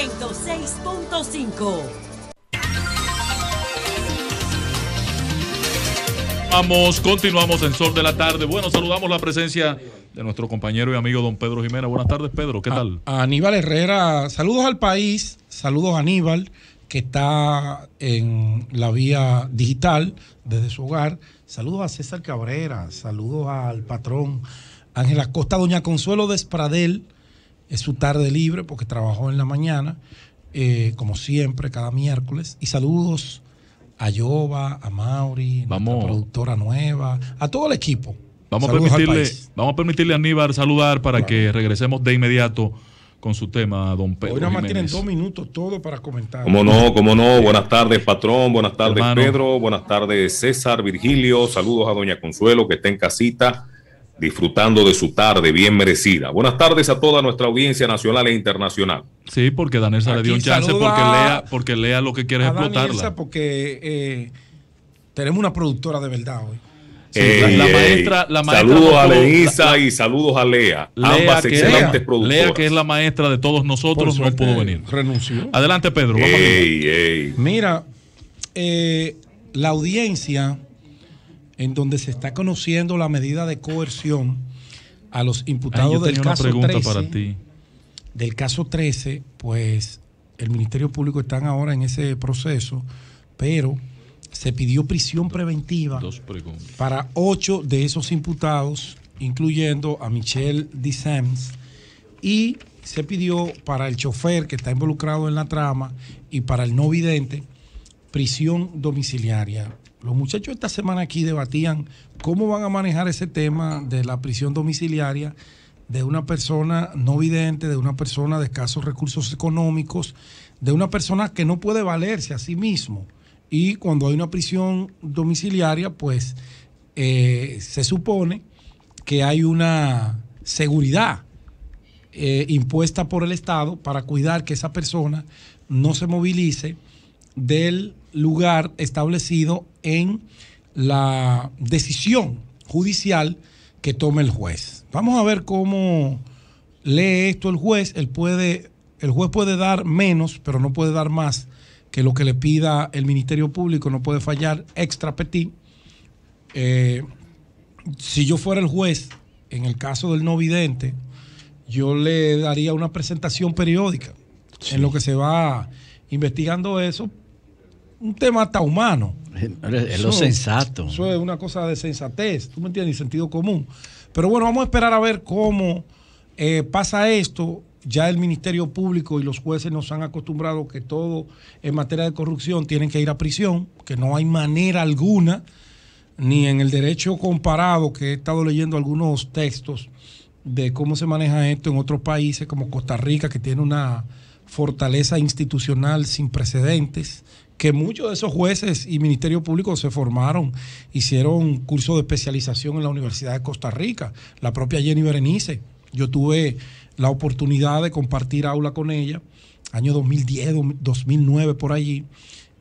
106.5. Vamos, continuamos en Sol de la Tarde. Bueno, saludamos la presencia de nuestro compañero y amigo don Pedro Jiménez. Buenas tardes, Pedro. ¿Qué tal? Aníbal Herrera, saludos al país, saludos a Aníbal, que está en la vía digital desde su hogar. Saludos a César Cabrera, saludos al patrón Ángela Costa, doña Consuelo Despradel es su tarde libre porque trabajó en la mañana, eh, como siempre, cada miércoles. Y saludos a Yoba, a Mauri, a nuestra productora nueva, a todo el equipo. Vamos a, permitirle, vamos a permitirle Aníbal saludar para que regresemos de inmediato con su tema, don Pedro. Hoy nada más tienen dos minutos todo para comentar. Como no, cómo no. Buenas tardes, patrón. Buenas tardes, Pedro. Buenas tardes, César, Virgilio. Saludos a doña Consuelo, que está en casita disfrutando de su tarde bien merecida. Buenas tardes a toda nuestra audiencia nacional e internacional. Sí, porque Danesa le dio un chance porque lea, porque lea lo que quiere explotarla. porque eh, tenemos una productora de verdad hoy. la, maestra, saludos a Leisa y saludos a Lea, Lea ambas excelentes productoras. Lea, que es la maestra de todos nosotros, no pudo venir. Renunció. Adelante, Pedro. Mira, eh, la audiencia en donde se está conociendo la medida de coerción a los imputados ah, del caso una 13. Para ti. Del caso 13, pues el Ministerio Público está ahora en ese proceso, pero se pidió prisión preventiva para ocho de esos imputados, incluyendo a Michelle Dissems, y se pidió para el chofer que está involucrado en la trama y para el no vidente prisión domiciliaria. Los muchachos esta semana aquí debatían cómo van a manejar ese tema de la prisión domiciliaria de una persona no vidente, de una persona de escasos recursos económicos, de una persona que no puede valerse a sí mismo. Y cuando hay una prisión domiciliaria, pues eh, se supone que hay una seguridad eh, impuesta por el Estado para cuidar que esa persona no se movilice del lugar establecido en la decisión judicial que tome el juez. Vamos a ver cómo lee esto el juez. puede, el juez puede dar menos, pero no puede dar más que lo que le pida el Ministerio Público. No puede fallar extra petit. Eh, si yo fuera el juez, en el caso del no vidente, yo le daría una presentación periódica en lo que se va investigando eso, un tema hasta humano. Es lo sensato. Eso es una cosa de sensatez, tú me entiendes, sentido común. Pero bueno, vamos a esperar a ver cómo eh, pasa esto. Ya el Ministerio Público y los jueces nos han acostumbrado que todo en materia de corrupción tienen que ir a prisión, que no hay manera alguna, ni en el derecho comparado, que he estado leyendo algunos textos de cómo se maneja esto en otros países como Costa Rica, que tiene una, fortaleza institucional sin precedentes, que muchos de esos jueces y ministerios público se formaron, hicieron curso de especialización en la Universidad de Costa Rica, la propia Jenny Berenice. Yo tuve la oportunidad de compartir aula con ella, año 2010, 2009 por allí,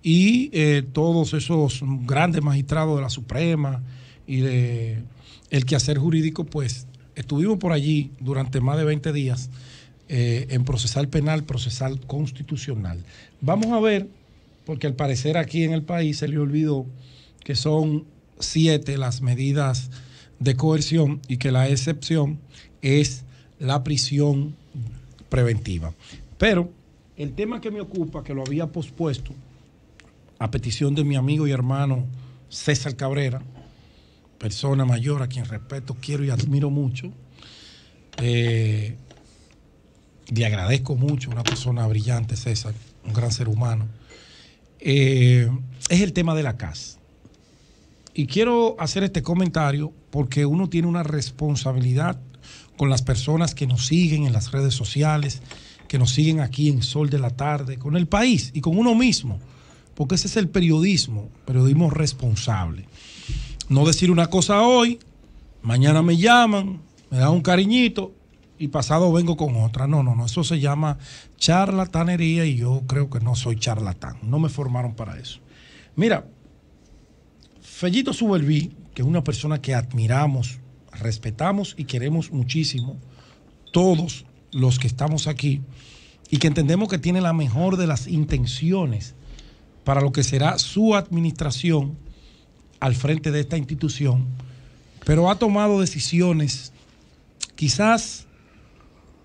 y eh, todos esos grandes magistrados de la Suprema y de el quehacer jurídico, pues estuvimos por allí durante más de 20 días eh, en procesal penal, procesal constitucional. Vamos a ver, porque al parecer aquí en el país se le olvidó que son siete las medidas de coerción y que la excepción es la prisión preventiva. Pero el tema que me ocupa, que lo había pospuesto, a petición de mi amigo y hermano César Cabrera, persona mayor a quien respeto, quiero y admiro mucho, eh, le agradezco mucho, una persona brillante, César, un gran ser humano, eh, es el tema de la casa. Y quiero hacer este comentario porque uno tiene una responsabilidad con las personas que nos siguen en las redes sociales, que nos siguen aquí en Sol de la Tarde, con el país y con uno mismo, porque ese es el periodismo, periodismo responsable. No decir una cosa hoy, mañana me llaman, me dan un cariñito y pasado vengo con otra. No, no, no, eso se llama charlatanería y yo creo que no soy charlatán. No me formaron para eso. Mira, Fellito Subelví, que es una persona que admiramos, respetamos y queremos muchísimo, todos los que estamos aquí, y que entendemos que tiene la mejor de las intenciones para lo que será su administración al frente de esta institución, pero ha tomado decisiones quizás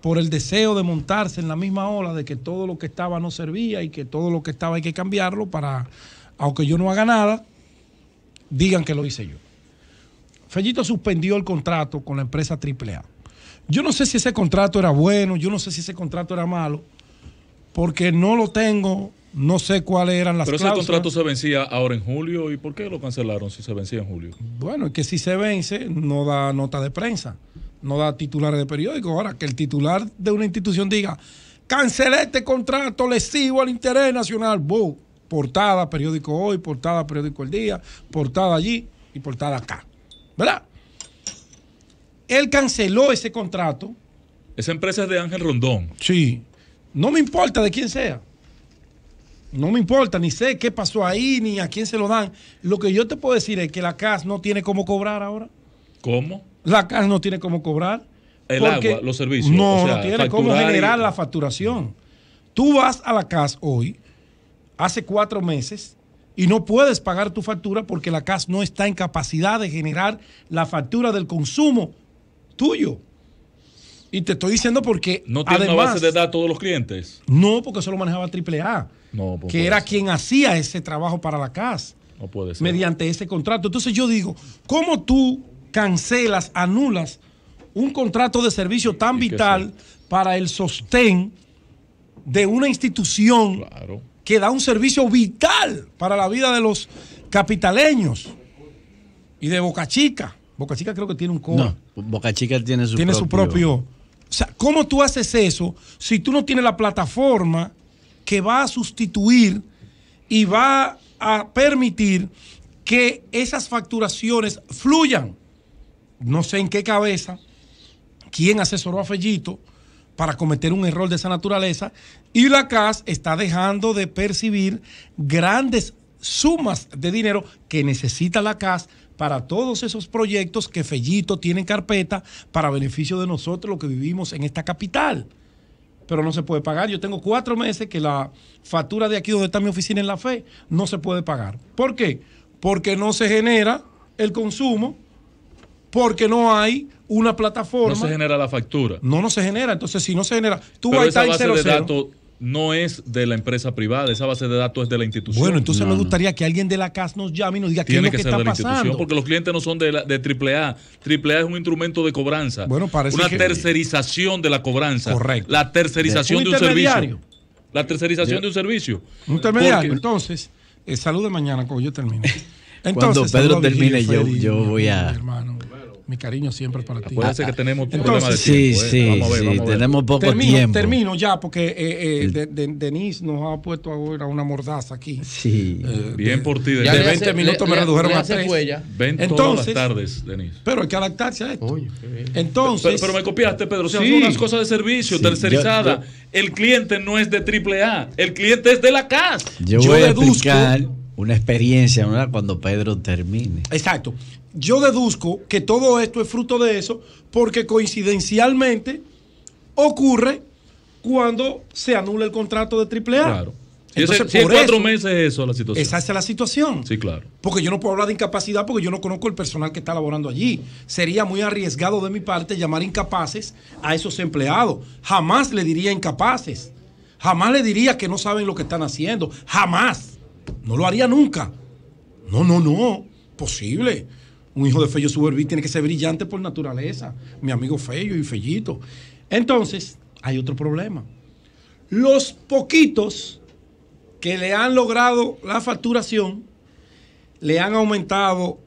por el deseo de montarse en la misma ola de que todo lo que estaba no servía y que todo lo que estaba hay que cambiarlo para, aunque yo no haga nada, digan que lo hice yo. Fellito suspendió el contrato con la empresa AAA. Yo no sé si ese contrato era bueno, yo no sé si ese contrato era malo, porque no lo tengo, no sé cuáles eran las Pero ese contrato se vencía ahora en julio, ¿y por qué lo cancelaron si se vencía en julio? Bueno, es que si se vence, no da nota de prensa no da titulares de periódico. Ahora, que el titular de una institución diga, cancelé este contrato, le sigo al interés nacional. Portada, periódico hoy, portada, periódico el día, portada allí y portada acá. ¿Verdad? Él canceló ese contrato. Esa empresa es de Ángel Rondón. Sí. No me importa de quién sea. No me importa, ni sé qué pasó ahí, ni a quién se lo dan. Lo que yo te puedo decir es que la CAS no tiene cómo cobrar ahora. ¿Cómo? La CAS no tiene cómo cobrar. El agua, los servicios. No, no tiene cómo generar la facturación. Tú vas a la CAS hoy, hace cuatro meses, y no puedes pagar tu factura porque la CAS no está en capacidad de generar la factura del consumo tuyo. Y te estoy diciendo porque. ¿No tiene una base de datos de los clientes? No, porque solo manejaba AAA. No, pues que era quien hacía ese trabajo para la CAS. No puede ser. Mediante ese contrato. Entonces yo digo, ¿cómo tú cancelas, anulas un contrato de servicio tan vital para el sostén de una institución que da un servicio vital para la vida de los capitaleños y de Boca Chica. Boca Chica creo que tiene un No, Boca Chica tiene su propio. su propio. O sea, ¿cómo tú haces eso si tú no tienes la plataforma que va a sustituir y va a permitir que esas facturaciones fluyan? no sé en qué cabeza, quién asesoró a Fellito para cometer un error de esa naturaleza y la CAS está dejando de percibir grandes sumas de dinero que necesita la CAS para todos esos proyectos que Fellito tiene en carpeta para beneficio de nosotros los que vivimos en esta capital. Pero no se puede pagar. Yo tengo cuatro meses que la factura de aquí donde está mi oficina en La Fe no se puede pagar. ¿Por qué? Porque no se genera el consumo porque no hay una plataforma. No se genera la factura. No, no se genera. Entonces, si no se genera, tú Pero vas esa a estar base de datos no es de la empresa privada, esa base de datos es de la institución. Bueno, entonces me gustaría que alguien de la CAS nos llame y nos diga Tiene qué es lo que, que ser de la Institución porque los clientes no son de, la, de AAA. AAA es un instrumento de cobranza. Bueno, parece Una tercerización de la cobranza. Correcto. La tercerización de, un, un servicio. La tercerización de, un servicio. Un intermediario. Entonces, eh, salud de mañana, como yo termine. Entonces, Cuando Pedro termine, yo, yo, voy a. Mi cariño siempre es para ti. Parece que tenemos un problema de tiempo. Sí, eh. sí, vamos a ver, vamos a ver. tenemos poco tiempo. Termino ya, porque eh, eh, Denise nos ha puesto ahora una mordaza aquí. Sí. Bien por ti, De 20 minutos me redujeron a 3. Huella. Ven Entonces, todas las tardes, Denise. Pero hay que adaptarse a esto. Oye, Entonces. Pero, me copiaste, Pedro. Si sea, unas cosas de servicio, tercerizada. el cliente no es de AAA. El cliente es de la CAS. Yo, voy a explicar una experiencia cuando Pedro termine. Exacto yo deduzco que todo esto es fruto de eso porque coincidencialmente ocurre cuando se anula el contrato de AAA. Claro. por cuatro meses es eso la situación. Esa es la situación. Sí, claro. Porque yo no puedo hablar de incapacidad porque yo no conozco el personal que está laborando allí. Sería muy arriesgado de mi parte llamar incapaces a esos empleados. Jamás le diría incapaces. Jamás le diría que no saben lo que están haciendo. Jamás. No lo haría nunca. No, no, no. Posible. Un hijo de Fello Suberví tiene que ser brillante por naturaleza. Mi amigo Fello y Fellito. Entonces, hay otro problema. Los poquitos que le han logrado la facturación le han aumentado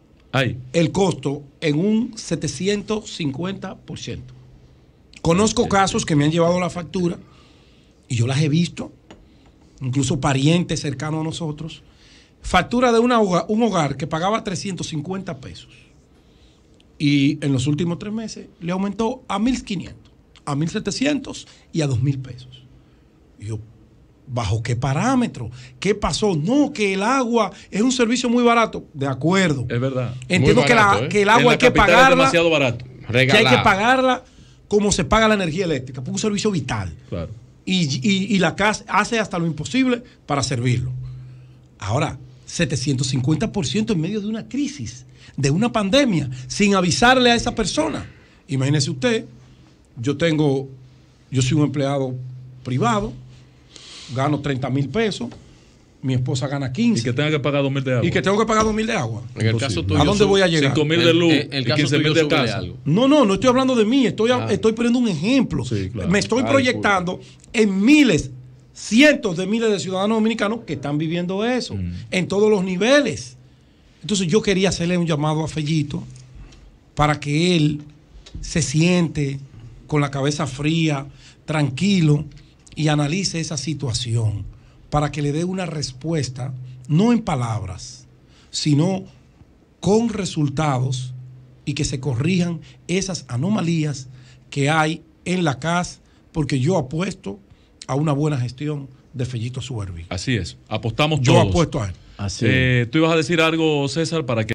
el costo en un 750%. Conozco casos que me han llevado la factura y yo las he visto, incluso parientes cercanos a nosotros, factura de un hogar que pagaba 350 pesos y en los últimos tres meses le aumentó a 1.500, a 1.700 y a 2.000 pesos. yo, ¿bajo qué parámetro? ¿Qué pasó? No, que el agua es un servicio muy barato. De acuerdo. Es verdad. Entiendo ¿eh? que, el agua hay que pagarla. Es demasiado barato. Que hay que pagarla como se paga la energía eléctrica, un servicio vital. Claro. Y, la casa hace hasta lo imposible para servirlo. Ahora, 750% en medio de una crisis, de una pandemia, sin avisarle a esa persona. Imagínese usted, yo tengo, yo soy un empleado privado, gano 30 mil pesos, mi esposa gana 15. Y que tenga que pagar 2 mil de agua. Y que tengo que pagar 2 mil de agua. En el caso tuyo, ¿A dónde voy a llegar? 5 mil de luz. 15 mil de casa. No, no, no estoy hablando de mí. Estoy, ah. estoy poniendo un ejemplo. Me estoy ah, proyectando en miles cientos de miles de ciudadanos dominicanos que están viviendo eso, mm. en todos los niveles. Entonces yo quería hacerle un llamado a Fellito para que él se siente con la cabeza fría, tranquilo y analice esa situación para que le dé una respuesta, no en palabras, sino con resultados y que se corrijan esas anomalías que hay en la CAS, porque yo apuesto a una buena gestión de Fellito Suberbi. Así es, apostamos Yo Yo apuesto a él. Así eh, Tú ibas a decir algo, César, para que...